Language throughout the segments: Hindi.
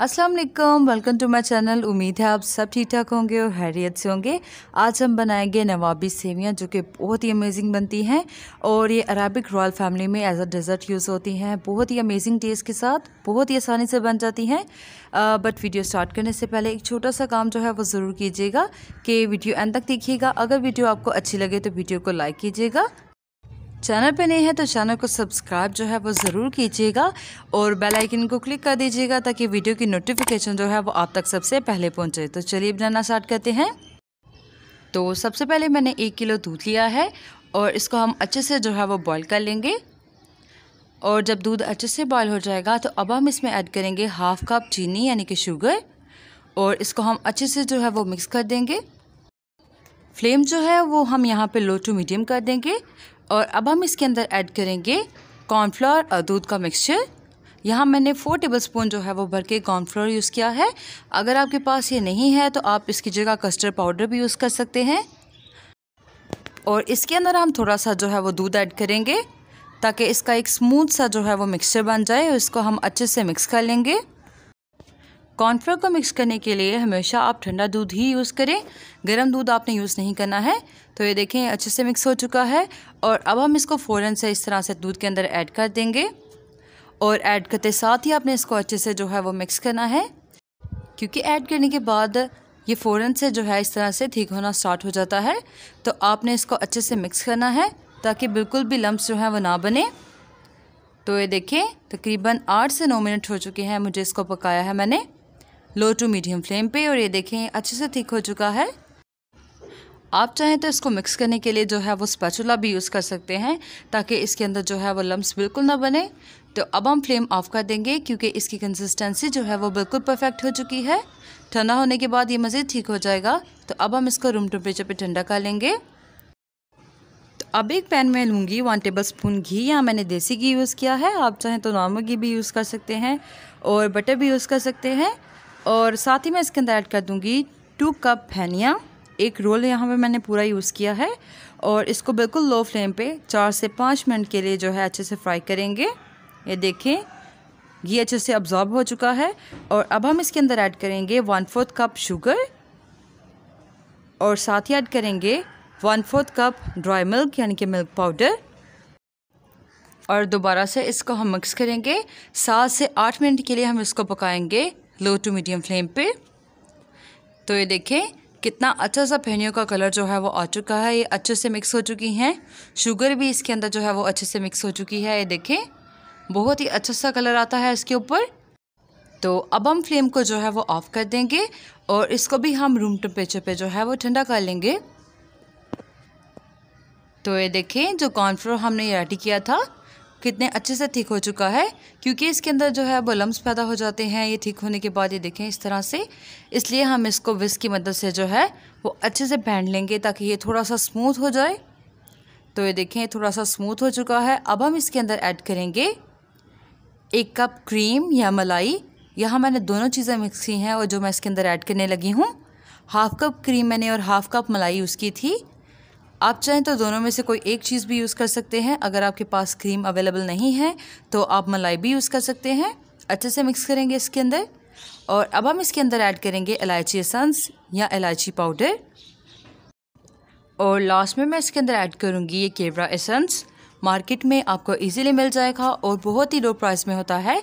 अस्सलाम वालेकुम वेलकम टू माय चैनल उम्मीद है आप सब ठीक ठाक होंगे और हैरियत से होंगे आज हम बनाएंगे नवाबी सेवियाँ जो कि बहुत ही अमेजिंग बनती हैं और ये अरबिक रॉयल फैमिली में एज अ डेज़र्ट यूज़ होती हैं बहुत ही अमेजिंग टेस्ट के साथ बहुत ही आसानी से बन जाती हैं बट वीडियो स्टार्ट करने से पहले एक छोटा सा काम जो है वो ज़रूर कीजिएगा कि वीडियो एंड तक देखिएगा अगर वीडियो आपको अच्छी लगे तो वीडियो को लाइक कीजिएगा चैनल पे नहीं है तो चैनल को सब्सक्राइब जो है वो ज़रूर कीजिएगा और बेल आइकन को क्लिक कर दीजिएगा ताकि वीडियो की नोटिफिकेशन जो है वो आप तक सबसे पहले पहुंचे तो चलिए बनाना स्टार्ट करते हैं तो सबसे पहले मैंने एक किलो दूध लिया है और इसको हम अच्छे से जो है वो बॉयल कर लेंगे और जब दूध अच्छे से बॉयल हो जाएगा तो अब हम इसमें ऐड करेंगे हाफ़ कप चीनी यानी कि शुगर और इसको हम अच्छे से जो है वो मिक्स कर देंगे फ्लेम जो है वो हम यहाँ पे लो टू मीडियम कर देंगे और अब हम इसके अंदर ऐड करेंगे कॉर्नफ्लोर और दूध का मिक्सचर यहाँ मैंने फोर टेबल स्पून जो है वो भर के कॉर्नफ्लोर यूज़ किया है अगर आपके पास ये नहीं है तो आप इसकी जगह कस्टर्ड पाउडर भी यूज़ कर सकते हैं और इसके अंदर हम थोड़ा सा जो है वो दूध ऐड करेंगे ताकि इसका एक स्मूथ सा जो है वो मिक्सचर बन जाए और इसको हम अच्छे से मिक्स कर लेंगे कॉर्नफ्लोर को मिक्स करने के लिए हमेशा आप ठंडा दूध ही यूज़ करें गर्म दूध आपने यूज़ नहीं करना है तो ये देखें अच्छे से मिक्स हो चुका है और अब हम इसको फ़ौरन से इस तरह से दूध के अंदर ऐड कर देंगे और ऐड करते साथ ही आपने इसको अच्छे से जो है वो मिक्स करना है क्योंकि ऐड करने के बाद ये फ़ौरन से जो है इस तरह से ठीक होना स्टार्ट हो जाता है तो आपने इसको अच्छे से मिक्स करना है ताकि बिल्कुल भी लम्ब जो है वो ना बने तो ये देखें तकरीबन आठ से नौ मिनट हो चुके हैं मुझे इसको पकाया है मैंने लो टू मीडियम फ्लेम पे और ये देखें अच्छे से ठीक हो चुका है आप चाहें तो इसको मिक्स करने के लिए जो है वो स्पैचुला भी यूज़ कर सकते हैं ताकि इसके अंदर जो है वो लम्ब बिल्कुल ना बने तो अब हम फ्लेम ऑफ कर देंगे क्योंकि इसकी कंसिस्टेंसी जो है वो बिल्कुल परफेक्ट हो चुकी है ठंडा होने के बाद ये मज़ीद ठीक हो जाएगा तो अब हम इसको रूम टेम्परेचर पर ठंडा कर लेंगे तो अब एक पैन में लूँगी वन टेबल स्पून घी यहाँ मैंने देसी घी यूज़ किया है आप चाहें तो नॉर्मल घी भी यूज़ कर सकते हैं और बटर भी यूज़ कर सकते हैं और साथ ही मैं इसके अंदर ऐड कर दूँगी टू कप धनिया एक रोल यहाँ पे मैंने पूरा यूज़ किया है और इसको बिल्कुल लो फ्लेम पे चार से पाँच मिनट के लिए जो है अच्छे से फ्राई करेंगे ये देखें घी अच्छे से अब्जॉर्ब हो चुका है और अब हम इसके अंदर ऐड करेंगे वन फोर्थ कप शुगर और साथ ही ऐड करेंगे one fourth cup dry milk यानी कि मिल्क पाउडर और दोबारा से इसको हम मिक्स करेंगे सात से आठ मिनट के लिए हम इसको पकाएंगे लो टू मीडियम फ्लेम पे तो ये देखें कितना अच्छा सा फेनियों का कलर जो है वो आ चुका है ये अच्छे से मिक्स हो चुकी हैं शुगर भी इसके अंदर जो है वो अच्छे से मिक्स हो चुकी है ये देखें बहुत ही अच्छा सा कलर आता है इसके ऊपर तो अब हम फ्लेम को जो है वो ऑफ़ कर देंगे और इसको भी हम रूम टेम्परेचर पे जो है वो ठंडा कर लेंगे तो ये देखें जो कॉर्नफ्लोर हमने रेडी किया था कितने अच्छे से ठीक हो चुका है क्योंकि इसके अंदर जो है वो लम्स पैदा हो जाते हैं ये ठीक होने के बाद ये देखें इस तरह से इसलिए हम इसको विस्क की मदद से जो है वो अच्छे से पहन लेंगे ताकि ये थोड़ा सा स्मूथ हो जाए तो ये देखें थोड़ा सा स्मूथ हो चुका है अब हम इसके अंदर ऐड करेंगे एक कप क्रीम या मलाई यहाँ मैंने दोनों चीज़ें मिक्स की हैं और जो मैं इसके अंदर ऐड करने लगी हूँ हाफ़ कप क्रीम मैंने और हाफ़ कप मलाई उसकी थी आप चाहें तो दोनों में से कोई एक चीज़ भी यूज़ कर सकते हैं अगर आपके पास क्रीम अवेलेबल नहीं है तो आप मलाई भी यूज़ कर सकते हैं अच्छे से मिक्स करेंगे इसके अंदर और अब हम इसके अंदर ऐड करेंगे इलायची एसेंस या इलायची पाउडर और लास्ट में मैं इसके अंदर ऐड करूँगी ये केवरा एसेंस मार्केट में आपको इजीली मिल जाएगा और बहुत ही लो प्राइस में होता है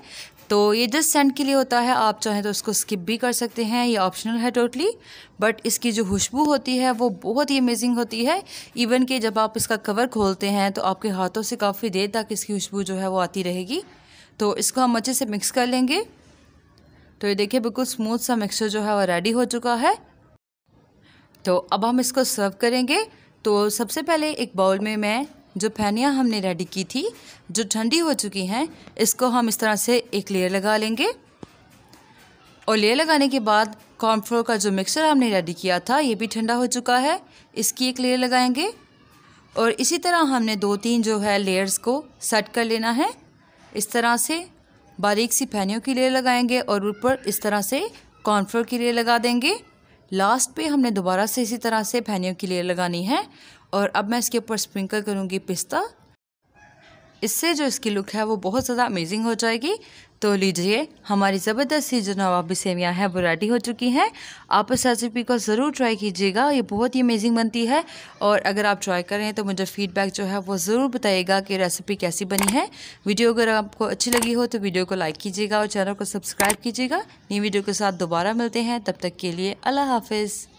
तो ये जस्ट सेंट के लिए होता है आप चाहें तो उसको स्किप भी कर सकते हैं ये ऑप्शनल है टोटली बट इसकी जो खुशबू होती है वो बहुत ही अमेजिंग होती है इवन कि जब आप इसका कवर खोलते हैं तो आपके हाथों से काफ़ी देर तक इसकी खुशबू जो है वो आती रहेगी तो इसको हम अच्छे से मिक्स कर लेंगे तो ये देखिए बिल्कुल स्मूथ सा मिक्सचर जो है वो रेडी हो चुका है तो अब हम इसको सर्व करेंगे तो सबसे पहले एक बाउल में मैं जो फैनियाँ हमने रेडी की थी जो ठंडी हो चुकी हैं इसको हम इस तरह से एक लेयर लगा लेंगे और लेयर लगाने के बाद कॉर्नफ्लोर का जो मिक्सर हमने रेडी किया था ये भी ठंडा हो चुका है इसकी एक लेयर लगाएंगे और इसी तरह हमने दो तीन जो है लेयर्स को सेट कर लेना है इस तरह से बारीक सी फैनियों की लेयर लगाएंगे और ऊपर इस तरह से कॉर्नफ्लोर की लेयर लगा देंगे लास्ट पे हमने दोबारा से इसी तरह से फैनियों की लेयर लगानी है और अब मैं इसके ऊपर स्प्रिंकल करूँगी पिस्ता इससे जो इसकी लुक है वो बहुत ज़्यादा अमेजिंग हो जाएगी तो लीजिए हमारी ज़बरदस्त सीजन वापी सेवियाँ हैं वो रेडी हो चुकी हैं आप इस रेसिपी को ज़रूर ट्राई कीजिएगा ये बहुत ही अमेजिंग बनती है और अगर आप ट्राई करें तो मुझे फीडबैक जो है वो ज़रूर बताइएगा कि रेसिपी कैसी बनी है वीडियो अगर आपको अच्छी लगी हो तो वीडियो को लाइक कीजिएगा और चैनल को सब्सक्राइब कीजिएगा नई वीडियो के साथ दोबारा मिलते हैं तब तक के लिए अल्लाह हाफिज़